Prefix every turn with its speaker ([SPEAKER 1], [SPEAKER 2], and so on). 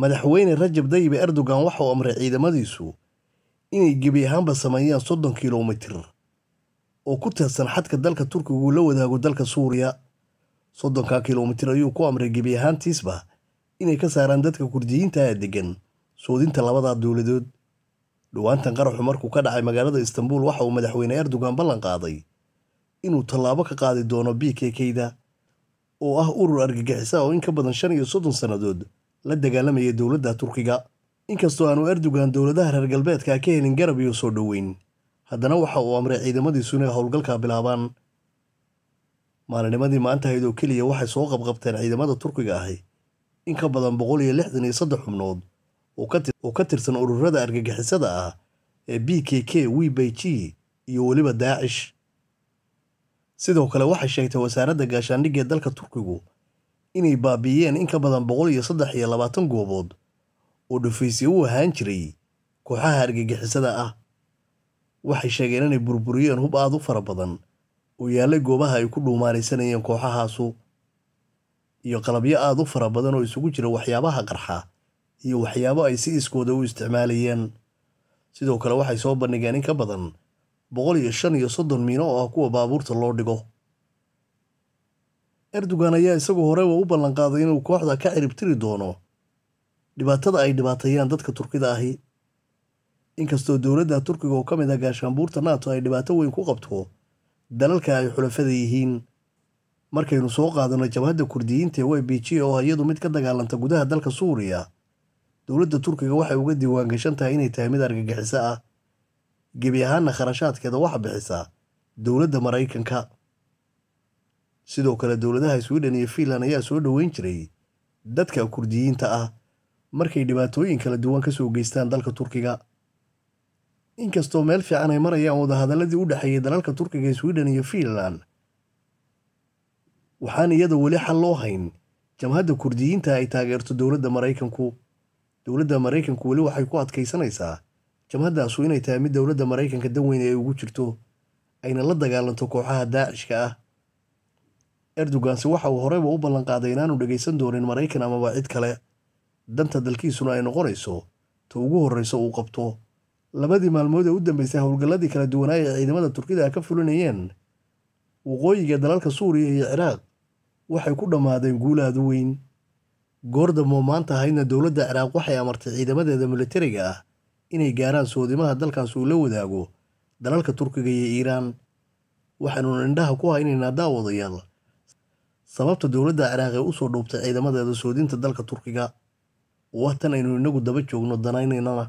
[SPEAKER 1] madaxweyne rajab dayib erdogan waxa amray ciidamadiisu inay gebi ahaanba sameeyaan soddon kilomitir oo ku tirsan xadka dalka turkigu la wadaago dalka suuriya soddonkaa kilomitir ayuu ku amray gebi ahaantiisba inay ka saaraan dadka kurdiyiintaha deggan soodinta labadaa dowladood dhowaantan qaraxu markuu ka dhacay magaalada istanbul waxa uu madaxweyne erdogan ballan qaaday inuu tallaabo ka qaadi doono b k keyda oo ah urur argagixisaa oo in ka badan shan iyo soddon sannadood la dagaalamaya dowladda turkiga inkastoo aanu erdogan dowladaha reer galbeedka ka helin garab iyo soo dhoweyn haddana waxa uu amray ciidamadiisu inay howlgalka bilaabaan maalinimadii maanta ahayd oo keliya waxay soo qabqabteen ciidamada turkiga ahi in ka badan boqol iyo lixdan iyo saddex xubnood oo ka tirsan ururada argagixisada ah ee b k k wibg iyo weliba daacish sidoo kale waxay sheegtay wasaaradda gaashaandhigga dalka turkigu inay baabi'iyeen in ka badan boqol iyo saddex iyo labaatan goobood oo dhufaysya u ahaan jiray kooxaha argagixisada ah waxay sheegeen inay burburiyeen hub aad u fara badan oo yaallay goobaha ay ku dhuumaalaysanayeen kooxahaasu iyo qalabyo aada u fara badan oo isugu jira waxyaabaha qarxa iyo waxyaabo ay si iskooda u isticmaalayeen sidoo kale waxay soo bandhigeen in ka badan boqol iyo shan iyo soddon miino oo ah kuwa baabuurta loo dhigo erdogan ayaa isagu horeba u ballanqaaday inuu kooxda ka ciribtiri doono dhibaatada ay dhibaateeyaan dadka turkida ahi inkastoo dowladda turkiga oo ka mid a ah gaashaanbuurta nato ay dhibaato weyn ku qabto dalalka ay xulafada yihiin markaynu soo qaadano jabhadda kurdiyiinta ee y b g oo ah iyadu mid ka dagaalanta gudaha dalka suuriya dowladda turkiga waxay uga diiwaangashan tahay inay tahay mid argagixiso ah gebi ahaanna kharashaadkeeda waxa bixisa dowladda maraykanka sidoo kale dowladaha swiden iyo fiinland ayaa soo dhoweyn jiray dadka kurdiyiinta ah markay dhibaatooyin kala duwan kasoo geystaan dalka turkiga inkastoo meel fiican ay marayaan wadahadaladii u dhexeeyay dalalka turkiga ee swidhen iyo fiinland waxaan iyada weli xal loo hayn jamhadda kurdiyiinta ay taageerto dowladda maraykanku dowladda maraykanku weli waxay ku adkaysanaysaa jamhaddaasu inay tahay mid dowladda maraykanka dan weyn ay ugu jirto ayna la dagaalanto kooxaha daacishka ah erdoganse waxa uu horeyba u ballanqaaday inaanu dhegaysan doonin maraykan amaba cid kale danta dalkiisuna ay noqonayso ta ugu horreysa uu qabto labadii maalmood ee u dambeysay howlgalladii kala duwanaa ee ciidamada turkida ka fulinayeen waqooyiga dalalka suuriya iyo ciraaq waxay ku dhammaadeen guulaada weyn goor damboo maanta ahaydna dowladda ciraaq waxay amartay ciidamadeeda militariga ah inay gaaraan soodimaha dalkaas uu la wadaago dalalka turkiga iyo iiraan waxaanuna indhaha ku haynaynaa daawadayaal sababta dowladda ciraaq ee u soo dhuubtay ciidamadeeda soodinta dalka turkiga waa tan aynu inagu daba joogno danaynaynana